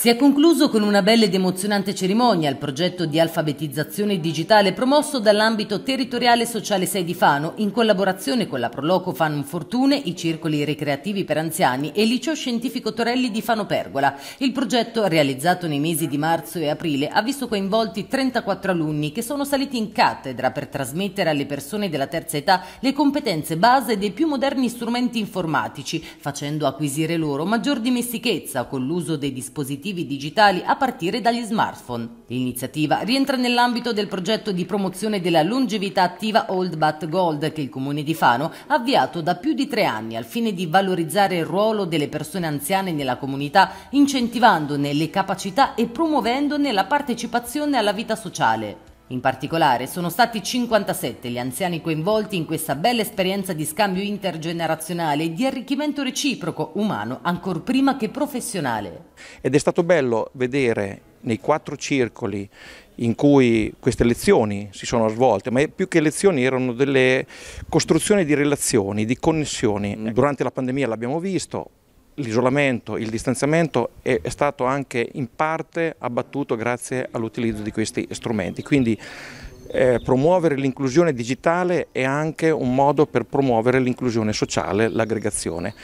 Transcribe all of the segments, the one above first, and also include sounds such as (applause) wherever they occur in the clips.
Si è concluso con una bella ed emozionante cerimonia il progetto di alfabetizzazione digitale promosso dall'ambito territoriale sociale 6 di Fano in collaborazione con la Proloco Fan Fortune, i circoli recreativi per anziani e il liceo scientifico Torelli di Fano Pergola. Il progetto, realizzato nei mesi di marzo e aprile, ha visto coinvolti 34 alunni che sono saliti in cattedra per trasmettere alle persone della terza età le competenze base dei più moderni strumenti informatici, facendo acquisire loro maggior dimestichezza con l'uso dei dispositivi dispositivi digitali a partire dagli smartphone. L'iniziativa rientra nell'ambito del progetto di promozione della longevità attiva Old But Gold che il Comune di Fano ha avviato da più di tre anni al fine di valorizzare il ruolo delle persone anziane nella comunità, incentivandone le capacità e promuovendone la partecipazione alla vita sociale. In particolare sono stati 57 gli anziani coinvolti in questa bella esperienza di scambio intergenerazionale e di arricchimento reciproco umano ancor prima che professionale. Ed è stato bello vedere nei quattro circoli in cui queste lezioni si sono svolte, ma più che lezioni erano delle costruzioni di relazioni, di connessioni. Mm. Durante la pandemia l'abbiamo visto, l'isolamento, il distanziamento è, stato anche in parte abbattuto grazie all'utilizzo di questi strumenti. Quindi eh, promuovere l'inclusione digitale è anche un modo per promuovere l'inclusione sociale, l'aggregazione.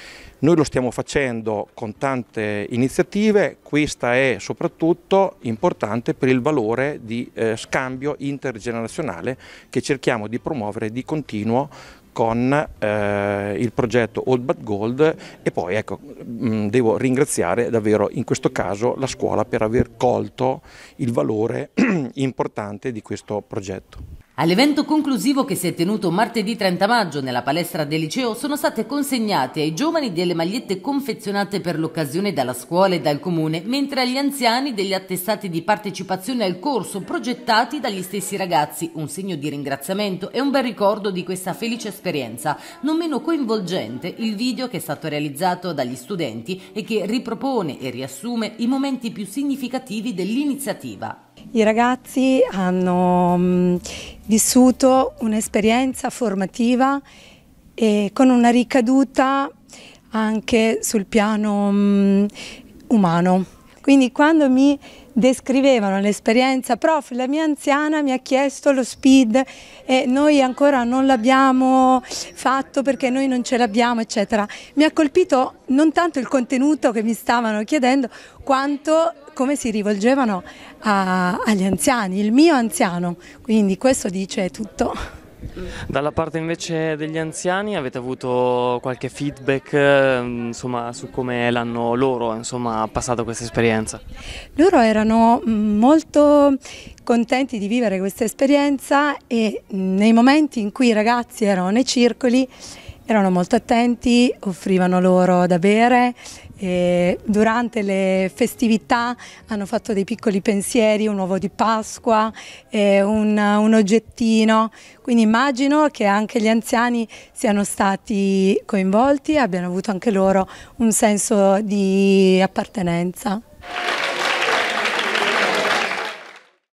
Noi lo stiamo facendo con tante iniziative, questa è soprattutto importante per il valore di eh, scambio intergenerazionale che cerchiamo di promuovere di continuo con eh, il progetto Old But Gold e poi ecco, mh, mm, devo ringraziare davvero in questo caso la scuola per aver colto il valore (clears throat) importante di questo progetto. All'evento conclusivo che si è tenuto martedì 30 maggio nella palestra del liceo sono state consegnate ai giovani delle magliette confezionate per l'occasione dalla scuola e dal comune, mentre agli anziani degli attestati di partecipazione al corso progettati dagli stessi ragazzi, un segno di ringraziamento e un bel ricordo di questa felice esperienza. Non meno coinvolgente il video che è stato realizzato dagli studenti e che ripropone e riassume i momenti più significativi dell'iniziativa. I ragazzi hanno mm, vissuto un'esperienza formativa e con una ricaduta anche sul piano um, umano. Quindi quando mi descrivevano l'esperienza, prof la mia anziana mi ha chiesto lo speed e noi ancora non l'abbiamo fatto perché noi non ce l'abbiamo eccetera. Mi ha colpito non tanto il contenuto che mi stavano chiedendo quanto come si rivolgevano a, agli anziani, il mio anziano, quindi questo dice tutto. Dalla parte invece degli anziani avete avuto qualche feedback ehm, insomma, su come l'hanno loro insomma, passato questa esperienza? Loro erano mm, molto contenti di vivere questa esperienza e mm, nei momenti in cui i ragazzi erano nei circoli erano molto attenti, offrivano loro da bere e durante le festività hanno fatto dei piccoli pensieri, un uovo di Pasqua, un, un oggettino, quindi immagino che anche gli anziani siano stati coinvolti e abbiano avuto anche loro un senso di appartenenza.